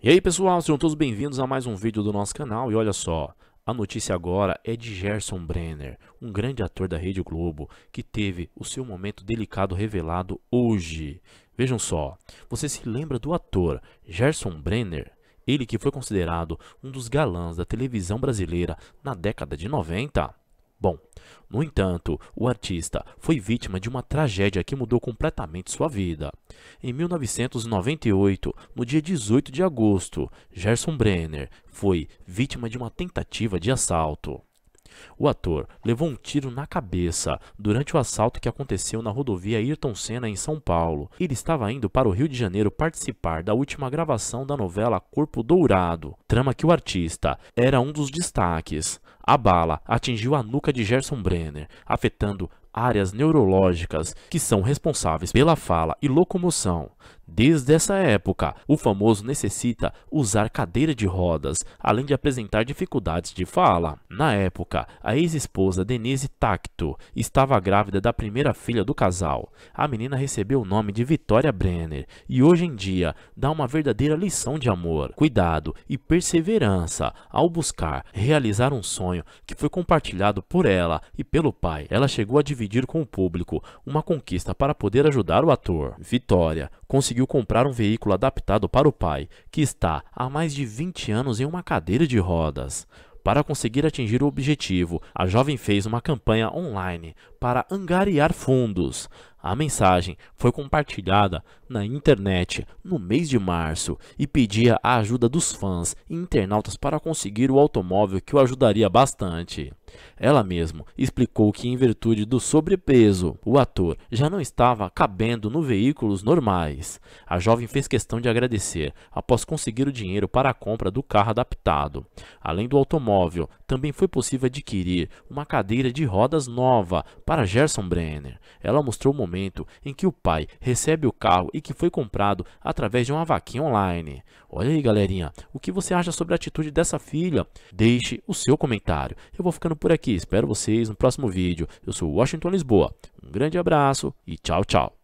E aí pessoal, sejam todos bem-vindos a mais um vídeo do nosso canal e olha só, a notícia agora é de Gerson Brenner, um grande ator da Rede Globo que teve o seu momento delicado revelado hoje. Vejam só, você se lembra do ator Gerson Brenner? Ele que foi considerado um dos galãs da televisão brasileira na década de 90? Bom, no entanto, o artista foi vítima de uma tragédia que mudou completamente sua vida. Em 1998, no dia 18 de agosto, Gerson Brenner foi vítima de uma tentativa de assalto. O ator levou um tiro na cabeça durante o assalto que aconteceu na rodovia Ayrton Senna em São Paulo. Ele estava indo para o Rio de Janeiro participar da última gravação da novela Corpo Dourado, trama que o artista era um dos destaques. A bala atingiu a nuca de Gerson Brenner, afetando áreas neurológicas que são responsáveis pela fala e locomoção. Desde essa época, o famoso necessita usar cadeira de rodas, além de apresentar dificuldades de fala. Na época, a ex-esposa Denise Tacto estava grávida da primeira filha do casal. A menina recebeu o nome de Vitória Brenner e hoje em dia dá uma verdadeira lição de amor, cuidado e perseverança ao buscar realizar um sonho que foi compartilhado por ela e pelo pai. Ela chegou a dividir com o público, uma conquista para poder ajudar o ator. Vitória conseguiu comprar um veículo adaptado para o pai, que está há mais de 20 anos em uma cadeira de rodas. Para conseguir atingir o objetivo, a jovem fez uma campanha online para angariar fundos. A mensagem foi compartilhada na internet no mês de março e pedia a ajuda dos fãs e internautas para conseguir o automóvel que o ajudaria bastante. Ela mesma explicou que, em virtude do sobrepeso, o ator já não estava cabendo no veículos normais. A jovem fez questão de agradecer após conseguir o dinheiro para a compra do carro adaptado. Além do automóvel, também foi possível adquirir uma cadeira de rodas nova para Gerson Brenner. Ela mostrou o momento em que o pai recebe o carro e que foi comprado através de uma vaquinha online. Olha aí, galerinha, o que você acha sobre a atitude dessa filha? Deixe o seu comentário. Eu vou ficando por aqui, espero vocês no próximo vídeo. Eu sou Washington Lisboa. Um grande abraço e tchau, tchau.